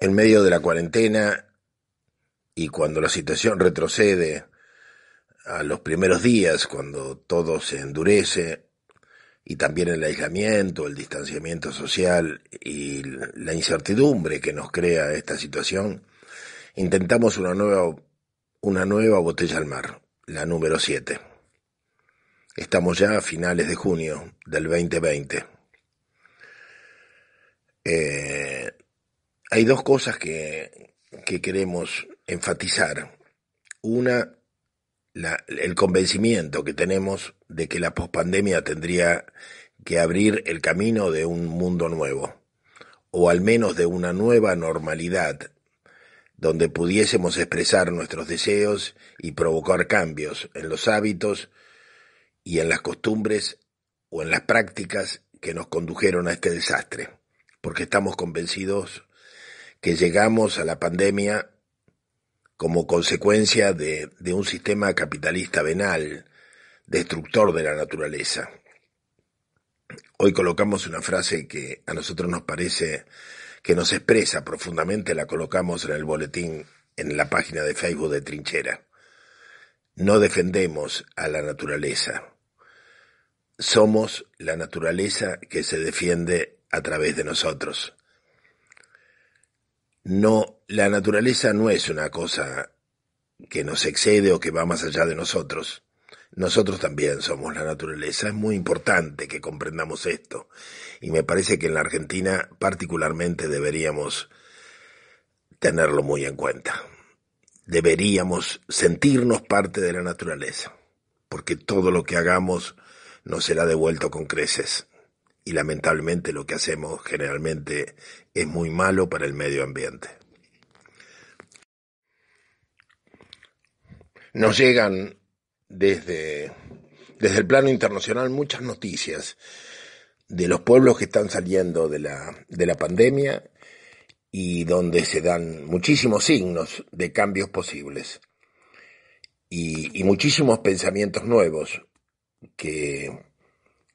en medio de la cuarentena y cuando la situación retrocede a los primeros días, cuando todo se endurece, y también el aislamiento, el distanciamiento social y la incertidumbre que nos crea esta situación, intentamos una nueva, una nueva botella al mar, la número 7. Estamos ya a finales de junio del 2020. Eh, hay dos cosas que, queremos enfatizar. Una, el convencimiento que tenemos de que la pospandemia tendría que abrir el camino de un mundo nuevo, o al menos de una nueva normalidad, donde pudiésemos expresar nuestros deseos y provocar cambios en los hábitos y en las costumbres o en las prácticas que nos condujeron a este desastre, porque estamos convencidos que llegamos a la pandemia como consecuencia de, un sistema capitalista venal, destructor de la naturaleza. Hoy colocamos una frase que a nosotros nos parece que nos expresa profundamente, la colocamos en el boletín, en la página de Facebook de Trinchera. No defendemos a la naturaleza. Somos la naturaleza que se defiende a través de nosotros. No, la naturaleza no es una cosa que nos excede o que va más allá de nosotros. Nosotros también somos la naturaleza. Es muy importante que comprendamos esto. Y me parece que en la Argentina particularmente deberíamos tenerlo muy en cuenta. Deberíamos sentirnos parte de la naturaleza, porque todo lo que hagamos nos será devuelto con creces y lamentablemente lo que hacemos generalmente es muy malo para el medio ambiente. Nos llegan desde, desde el plano internacional muchas noticias de los pueblos que están saliendo de la, pandemia y donde se dan muchísimos signos de cambios posibles y, muchísimos pensamientos nuevos que,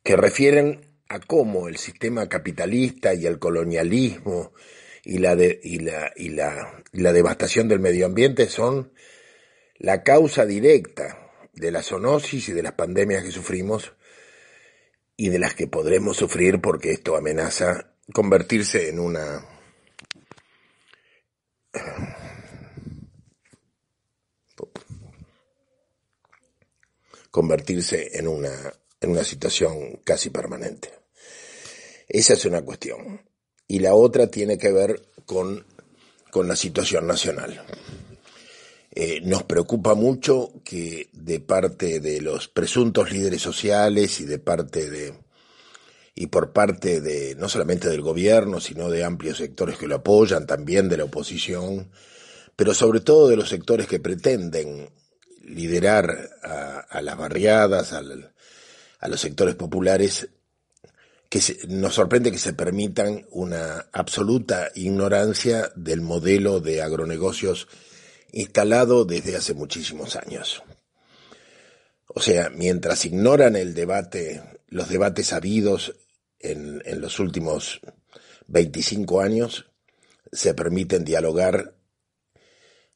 que refieren a cómo el sistema capitalista y el colonialismo y la, devastación del medio ambiente son la causa directa de la zoonosis y de las pandemias que sufrimos y de las que podremos sufrir porque esto amenaza convertirse en una convertirse en una en una situación casi permanente. Esa es una cuestión. Y la otra tiene que ver con, con la situación nacional. Eh, nos preocupa mucho que de parte de los presuntos líderes sociales y de parte de y por parte de no solamente del gobierno, sino de amplios sectores que lo apoyan, también de la oposición, pero sobre todo de los sectores que pretenden liderar a, a las barriadas, al, a los sectores populares que nos sorprende que se permitan una absoluta ignorancia del modelo de agronegocios instalado desde hace muchísimos años. O sea, mientras ignoran el debate, los debates habidos en, en los últimos 25 años, se permiten dialogar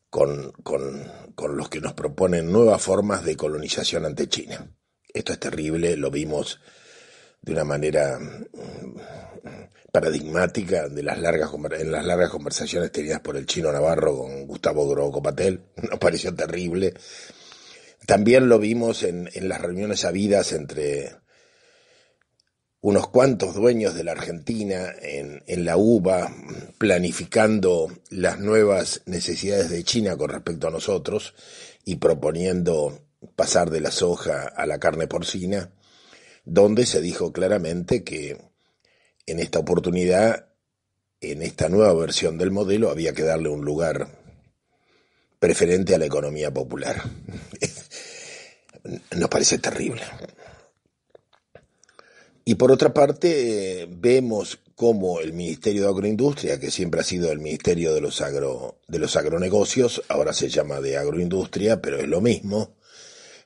con los que nos proponen nuevas formas de colonización ante China. Esto es terrible, lo vimos de una manera mm, paradigmática de las largas, en las largas conversaciones tenidas por el chino Navarro con Gustavo Groco Patel, Nos pareció terrible. También lo vimos en, las reuniones habidas entre unos cuantos dueños de la Argentina en, en la UBA, planificando las nuevas necesidades de China con respecto a nosotros y proponiendo pasar de la soja a la carne porcina, donde se dijo claramente que en esta oportunidad, en esta nueva versión del modelo, había que darle un lugar preferente a la economía popular. Nos parece terrible. Y por otra parte, vemos cómo el Ministerio de Agroindustria, que siempre ha sido el Ministerio de los, agro, de los Agronegocios, ahora se llama de Agroindustria, pero es lo mismo,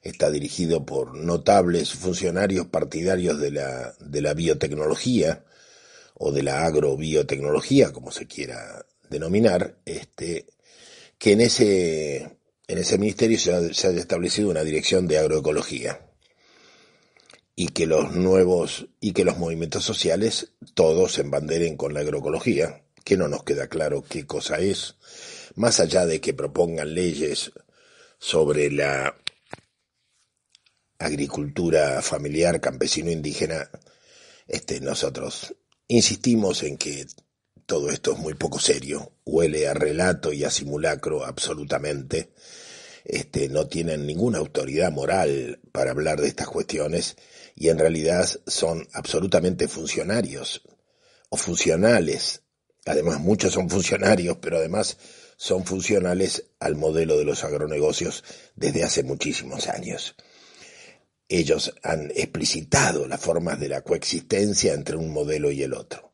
está dirigido por notables funcionarios partidarios de la, de la biotecnología o de la agrobiotecnología, como se quiera denominar, este, que en ese, en ese ministerio se, ha, haya establecido una dirección de agroecología y que los nuevos y que los movimientos sociales todos se embanderen con la agroecología, que no nos queda claro qué cosa es, más allá de que propongan leyes sobre la agricultura familiar campesino indígena, este, nosotros insistimos en que todo esto es muy poco serio, huele a relato y a simulacro absolutamente. Este, no tienen ninguna autoridad moral para hablar de estas cuestiones y en realidad son absolutamente funcionarios o funcionales. Además, muchos son funcionarios, pero además son funcionales al modelo de los agronegocios desde hace muchísimos años. Ellos han explicitado las formas de la coexistencia entre un modelo y el otro.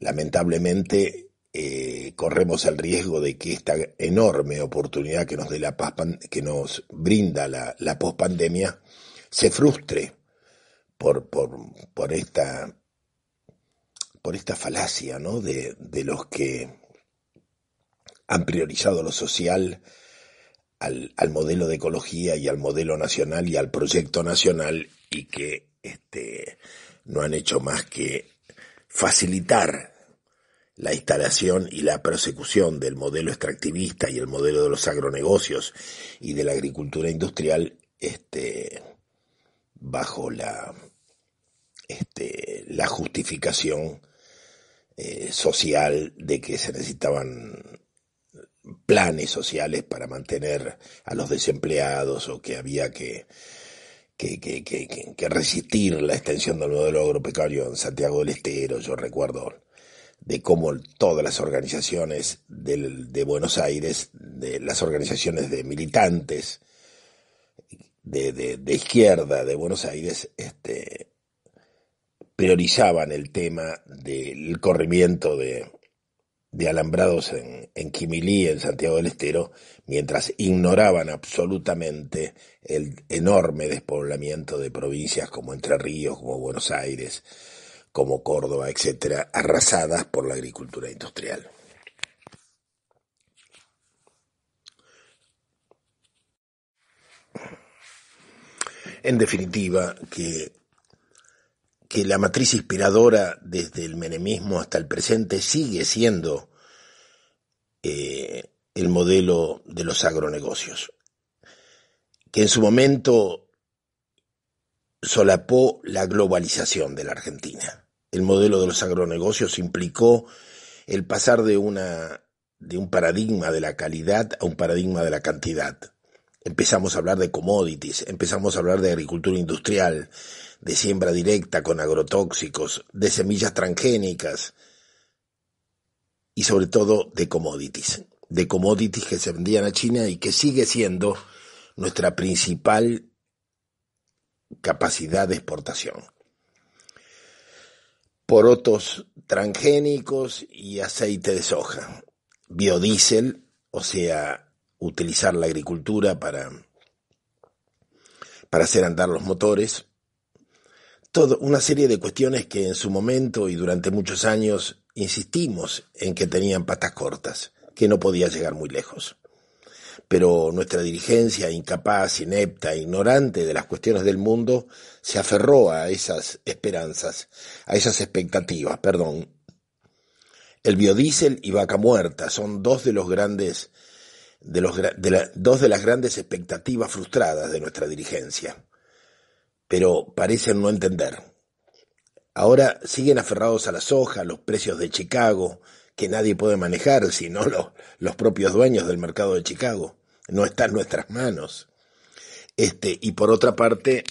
Lamentablemente, eh, corremos el riesgo de que esta enorme oportunidad que nos, la que nos brinda la, pospandemia se frustre por, esta, por esta falacia de, de los que han priorizado lo social al, modelo de ecología y al modelo nacional y al proyecto nacional y que este, no han hecho más que facilitar la instalación y la persecución del modelo extractivista y el modelo de los agronegocios y de la agricultura industrial este, bajo la, este, la justificación eh, social de que se necesitaban planes sociales para mantener a los desempleados o que había que, que, que, que resistir la extensión del modelo agropecuario en Santiago del Estero, yo recuerdo de cómo todas las organizaciones de Buenos Aires, de las organizaciones de militantes de, de, de izquierda de Buenos Aires, este, priorizaban el tema del corrimiento de, de alambrados en, en Quimilí, en Santiago del Estero, mientras ignoraban absolutamente el enorme despoblamiento de provincias como Entre Ríos, como Buenos Aires, como Córdoba, etcétera, arrasadas por la agricultura industrial. En definitiva, que que la matriz inspiradora desde el menemismo hasta el presente sigue siendo eh, el modelo de los agronegocios, que en su momento solapó la globalización de la Argentina. El modelo de los agronegocios implicó el pasar de, una, de un paradigma de la calidad a un paradigma de la cantidad Empezamos a hablar de commodities, empezamos a hablar de agricultura industrial, de siembra directa con agrotóxicos, de semillas transgénicas y sobre todo de commodities, de commodities que se vendían a China y que sigue siendo nuestra principal capacidad de exportación. Porotos transgénicos y aceite de soja, biodiesel, o sea, utilizar la agricultura para, para hacer andar los motores. Todo, una serie de cuestiones que en su momento y durante muchos años insistimos en que tenían patas cortas, que no podía llegar muy lejos. Pero nuestra dirigencia incapaz, inepta, ignorante de las cuestiones del mundo, se aferró a esas esperanzas, a esas expectativas, perdón. El biodiesel y vaca muerta son dos de los grandes de, los, de dos de las grandes expectativas frustradas de nuestra dirigencia, pero parecen no entender. Ahora siguen aferrados a la soja, los precios de Chicago, que nadie puede manejar, sino los, los propios dueños del mercado de Chicago. No está en nuestras manos. Este, y por otra parte,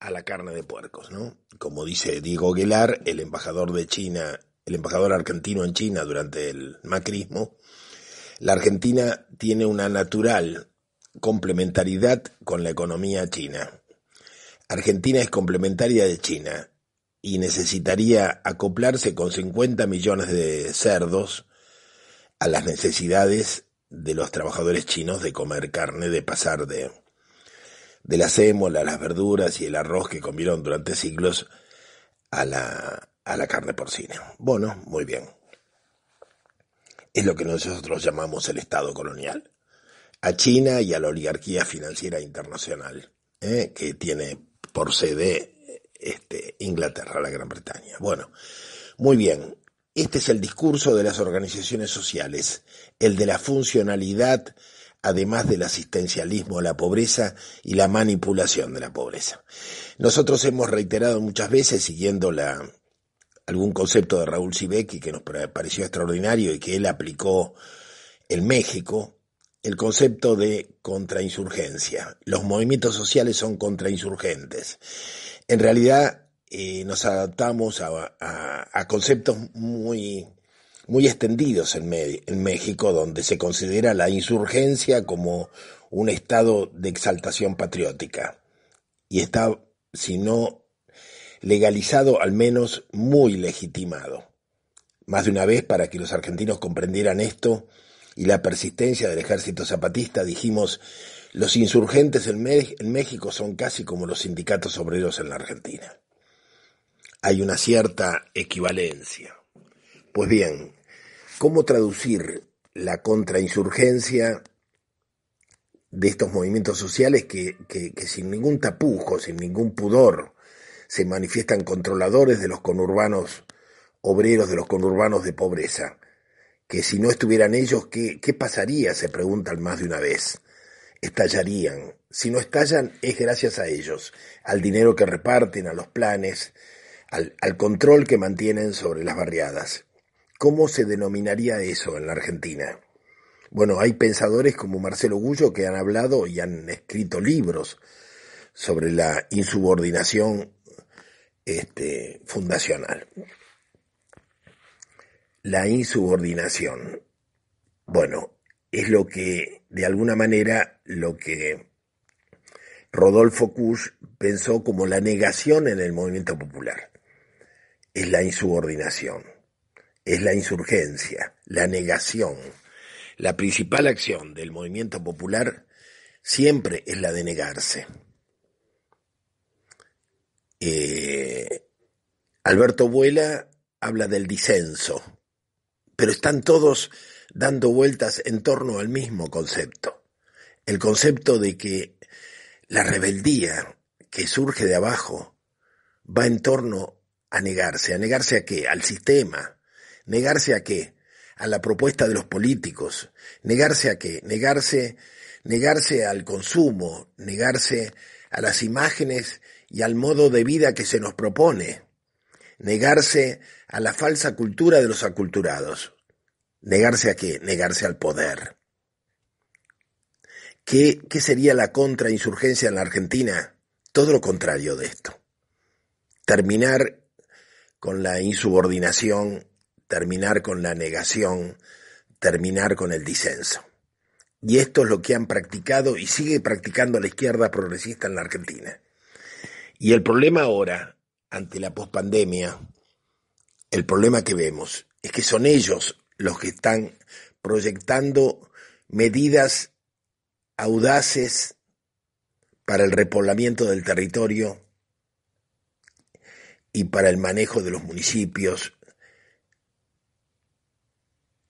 a la carne de puercos, ¿no? Como dice Diego Guelar, el embajador de China, el embajador argentino en China durante el macrismo, la Argentina tiene una natural complementariedad con la economía china. Argentina es complementaria de China y necesitaría acoplarse con 50 millones de cerdos a las necesidades de los trabajadores chinos de comer carne, de pasar de, de la sémola, las verduras y el arroz que comieron durante siglos a la, a la carne porcina. Bueno, muy bien es lo que nosotros llamamos el Estado colonial. A China y a la oligarquía financiera internacional, ¿eh? que tiene por sede este, Inglaterra, la Gran Bretaña. Bueno, muy bien. Este es el discurso de las organizaciones sociales, el de la funcionalidad, además del asistencialismo a la pobreza y la manipulación de la pobreza. Nosotros hemos reiterado muchas veces, siguiendo la algún concepto de Raúl Sibeki que nos pareció extraordinario y que él aplicó en México, el concepto de contrainsurgencia. Los movimientos sociales son contrainsurgentes. En realidad eh, nos adaptamos a, conceptos muy, muy extendidos en, en México, donde se considera la insurgencia como un estado de exaltación patriótica. Y está, si no legalizado, al menos muy legitimado. Más de una vez, para que los argentinos comprendieran esto y la persistencia del ejército zapatista, dijimos, los insurgentes en, México son casi como los sindicatos obreros en la Argentina. Hay una cierta equivalencia. Pues bien, ¿cómo traducir la contrainsurgencia de estos movimientos sociales que, que, sin ningún tapujo, sin ningún pudor, se manifiestan controladores de los conurbanos obreros, de los conurbanos de pobreza. Que si no estuvieran ellos, ¿qué, qué pasaría? Se preguntan más de una vez. Estallarían. Si no estallan es gracias a ellos, al dinero que reparten, a los planes, al, al control que mantienen sobre las barriadas. ¿Cómo se denominaría eso en la Argentina? Bueno, hay pensadores como Marcelo Gullo que han hablado y han escrito libros sobre la insubordinación este, fundacional. La insubordinación, bueno, es lo que, de alguna manera, lo que Rodolfo Kusch pensó como la negación en el movimiento popular. Es la insubordinación, es la insurgencia, la negación. La principal acción del movimiento popular siempre es la de negarse. Eh, Alberto Vuela habla del disenso, pero están todos dando vueltas en torno al mismo concepto, el concepto de que la rebeldía que surge de abajo va en torno a negarse, a negarse a qué, al sistema, negarse a qué, a la propuesta de los políticos, negarse a qué, negarse, negarse al consumo, negarse a las imágenes y al modo de vida que se nos propone, negarse a la falsa cultura de los aculturados. ¿Negarse a qué? Negarse al poder. ¿Qué, sería la contrainsurgencia en la Argentina? Todo lo contrario de esto. Terminar con la insubordinación, terminar con la negación, terminar con el disenso. Y esto es lo que han practicado y sigue practicando la izquierda progresista en la Argentina. Y el problema ahora, ante la pospandemia, el problema que vemos es que son ellos los que están proyectando medidas audaces para el repoblamiento del territorio y para el manejo de los municipios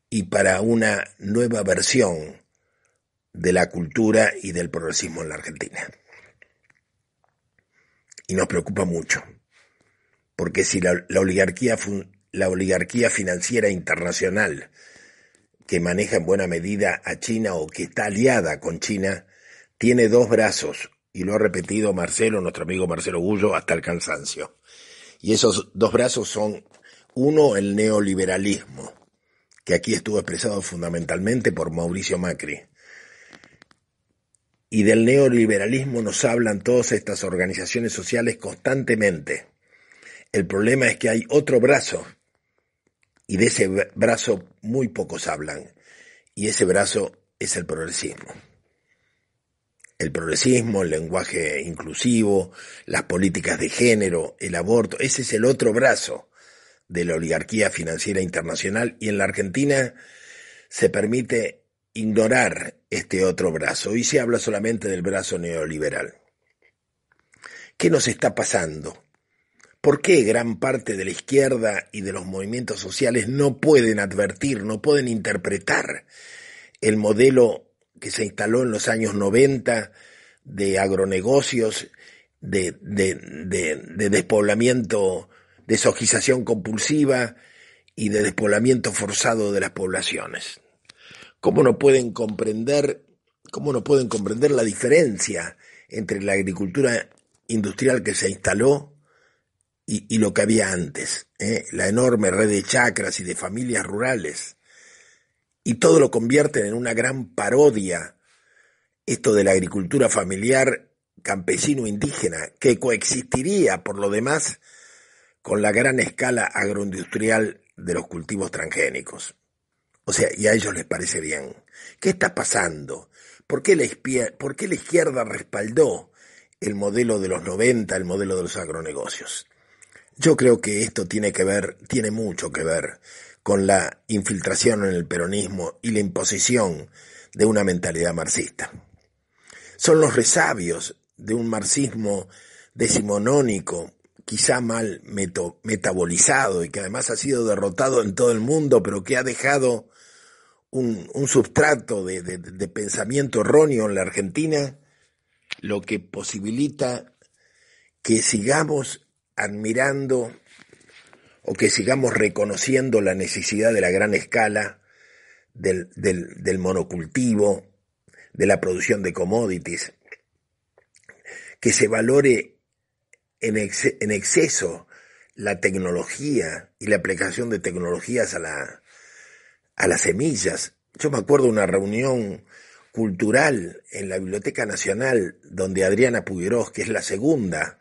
y para una nueva versión de la cultura y del progresismo en la Argentina y nos preocupa mucho. Porque si la, oligarquía, la oligarquía financiera internacional, que maneja en buena medida a China o que está aliada con China, tiene dos brazos, y lo ha repetido Marcelo, nuestro amigo Marcelo Gullo, hasta el cansancio. Y esos dos brazos son, uno, el neoliberalismo, que aquí estuvo expresado fundamentalmente por Mauricio Macri, y del neoliberalismo nos hablan todas estas organizaciones sociales constantemente. El problema es que hay otro brazo y de ese brazo muy pocos hablan y ese brazo es el progresismo. El progresismo, el lenguaje inclusivo, las políticas de género, el aborto, ese es el otro brazo de la oligarquía financiera internacional y en la Argentina se permite ignorar este otro brazo. Y se habla solamente del brazo neoliberal. ¿Qué nos está pasando? ¿Por qué gran parte de la izquierda y de los movimientos sociales no pueden advertir, no pueden interpretar el modelo que se instaló en los años 90 de agronegocios, de, despoblamiento, de sojización compulsiva y de despoblamiento forzado de las poblaciones? ¿Cómo no pueden comprender, cómo no pueden comprender la diferencia entre la agricultura industrial que se instaló y, lo que había antes? Eh? La enorme red de chacras y de familias rurales. Y todo lo convierten en una gran parodia, esto de la agricultura familiar campesino-indígena, que coexistiría, por lo demás, con la gran escala agroindustrial de los cultivos transgénicos. O sea, y a ellos les parece bien. ¿Qué está pasando? ¿Por qué la, izquierda respaldó el modelo de los 90, el modelo de los agronegocios? Yo creo que esto tiene que ver, tiene mucho que ver con la infiltración en el peronismo y la imposición de una mentalidad marxista. Son los resabios de un marxismo decimonónico, quizá mal metabolizado y que además ha sido derrotado en todo el mundo, pero que ha dejado un, un substrato de, pensamiento erróneo en la Argentina, lo que posibilita que sigamos admirando o que sigamos reconociendo la necesidad de la gran escala, del, del, del, monocultivo, de la producción de commodities, que se valore en, en exceso la tecnología y la aplicación de tecnologías a la, a las semillas. Yo me acuerdo una reunión cultural en la Biblioteca Nacional donde Adriana Puguerós, que es la segunda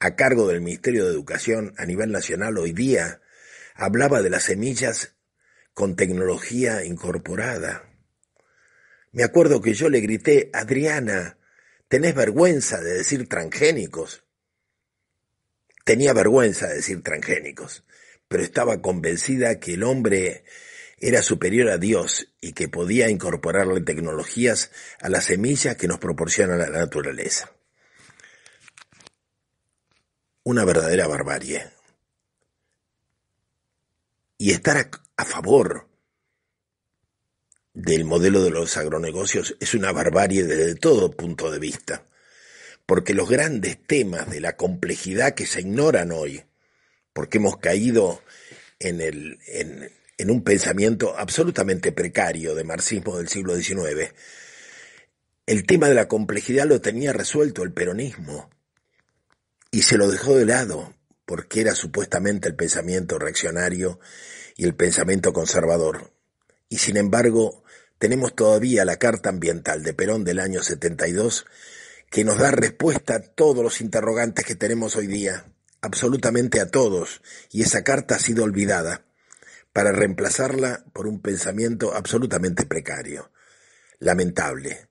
a cargo del Ministerio de Educación a nivel nacional hoy día, hablaba de las semillas con tecnología incorporada. Me acuerdo que yo le grité, Adriana, ¿tenés vergüenza de decir transgénicos? Tenía vergüenza de decir transgénicos, pero estaba convencida que el hombre era superior a Dios y que podía incorporarle tecnologías a las semillas que nos proporciona la naturaleza. Una verdadera barbarie. Y estar a, favor del modelo de los agronegocios es una barbarie desde todo punto de vista, porque los grandes temas de la complejidad que se ignoran hoy, porque hemos caído en el, en un pensamiento absolutamente precario de marxismo del siglo XIX. El tema de la complejidad lo tenía resuelto el peronismo y se lo dejó de lado porque era supuestamente el pensamiento reaccionario y el pensamiento conservador. Y sin embargo, tenemos todavía la Carta Ambiental de Perón del año 72 que nos da respuesta a todos los interrogantes que tenemos hoy día, absolutamente a todos, y esa carta ha sido olvidada para reemplazarla por un pensamiento absolutamente precario, lamentable,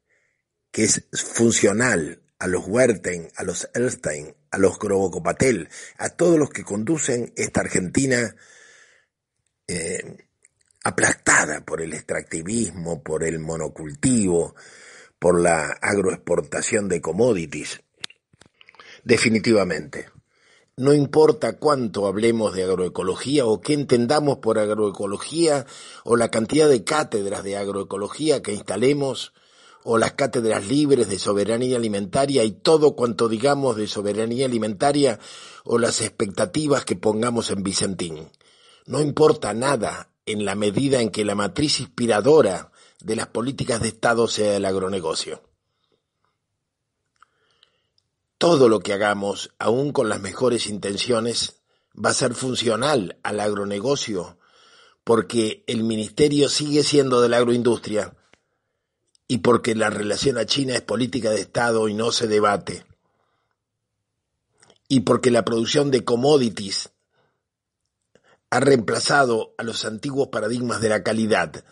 que es funcional a los Huerten, a los Elstein, a los crobocopatel, a todos los que conducen esta Argentina eh, aplastada por el extractivismo, por el monocultivo, por la agroexportación de commodities. Definitivamente. No importa cuánto hablemos de agroecología o qué entendamos por agroecología o la cantidad de cátedras de agroecología que instalemos o las cátedras libres de soberanía alimentaria y todo cuanto digamos de soberanía alimentaria o las expectativas que pongamos en Vicentín. No importa nada en la medida en que la matriz inspiradora de las políticas de Estado sea el agronegocio. Todo lo que hagamos, aún con las mejores intenciones, va a ser funcional al agronegocio, porque el ministerio sigue siendo de la agroindustria y porque la relación a China es política de Estado y no se debate, y porque la producción de commodities ha reemplazado a los antiguos paradigmas de la calidad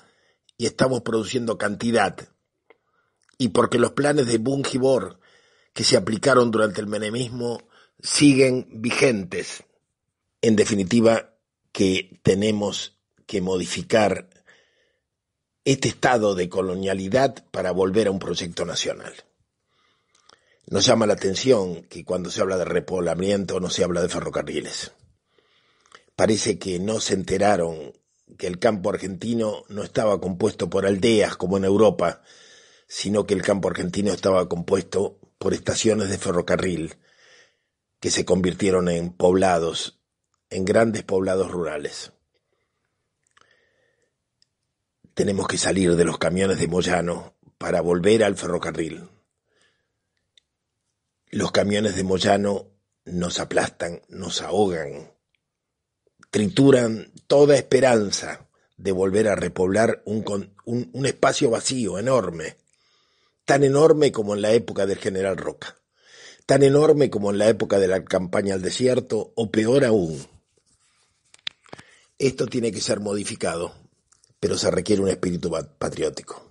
y estamos produciendo cantidad, y porque los planes de Bungibor que se aplicaron durante el menemismo siguen vigentes. En definitiva, que tenemos que modificar este estado de colonialidad para volver a un proyecto nacional. Nos llama la atención que cuando se habla de repoblamiento no se habla de ferrocarriles. Parece que no se enteraron que el campo argentino no estaba compuesto por aldeas como en Europa, sino que el campo argentino estaba compuesto por estaciones de ferrocarril que se convirtieron en poblados, en grandes poblados rurales. Tenemos que salir de los camiones de Moyano para volver al ferrocarril. Los camiones de Moyano nos aplastan, nos ahogan, trituran toda esperanza de volver a repoblar un, un espacio vacío enorme tan enorme como en la época del general Roca, tan enorme como en la época de la campaña al desierto, o peor aún. Esto tiene que ser modificado, pero se requiere un espíritu patriótico.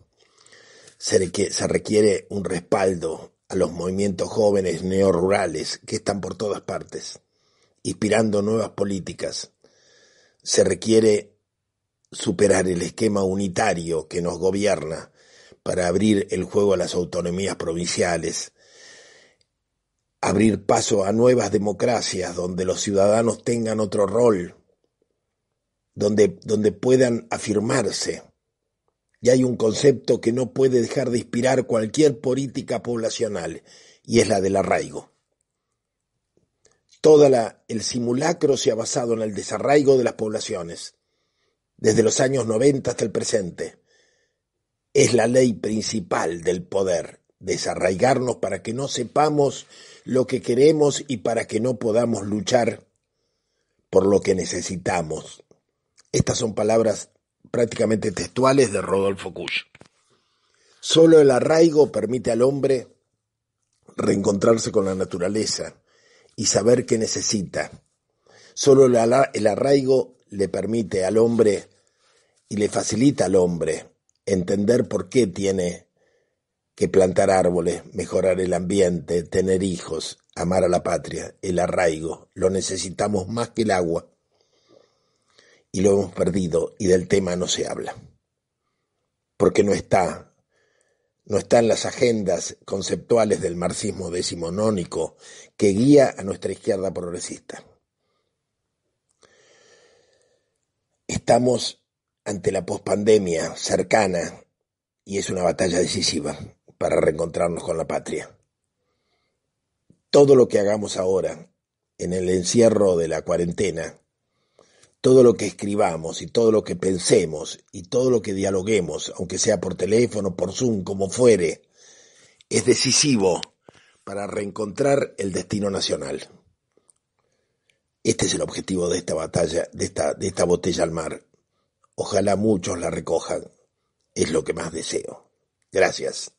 Se requiere, un respaldo a los movimientos jóvenes neorurales que están por todas partes, inspirando nuevas políticas. Se requiere superar el esquema unitario que nos gobierna para abrir el juego a las autonomías provinciales, abrir paso a nuevas democracias donde los ciudadanos tengan otro rol, donde, donde puedan afirmarse. Y hay un concepto que no puede dejar de inspirar cualquier política poblacional, y es la del arraigo. Todo el simulacro se ha basado en el desarraigo de las poblaciones, desde los años 90 hasta el presente. Es la ley principal del poder, desarraigarnos para que no sepamos lo que queremos y para que no podamos luchar por lo que necesitamos. Estas son palabras prácticamente textuales de Rodolfo Kusch. Solo el arraigo permite al hombre reencontrarse con la naturaleza y saber qué necesita. Solo el arraigo le permite al hombre y le facilita al hombre entender por qué tiene que plantar árboles, mejorar el ambiente, tener hijos, amar a la patria, el arraigo. Lo necesitamos más que el agua. Y lo hemos perdido y del tema no se habla. Porque no está, no está en las agendas conceptuales del marxismo decimonónico que guía a nuestra izquierda progresista. Estamos ante la pospandemia cercana y es una batalla decisiva para reencontrarnos con la patria. Todo lo que hagamos ahora, en el encierro de la cuarentena, todo lo que escribamos y todo lo que pensemos y todo lo que dialoguemos, aunque sea por teléfono, por Zoom, como fuere, es decisivo para reencontrar el destino nacional. Este es el objetivo de esta batalla, de esta, de esta botella al mar, Ojalá muchos la recojan. Es lo que más deseo. Gracias.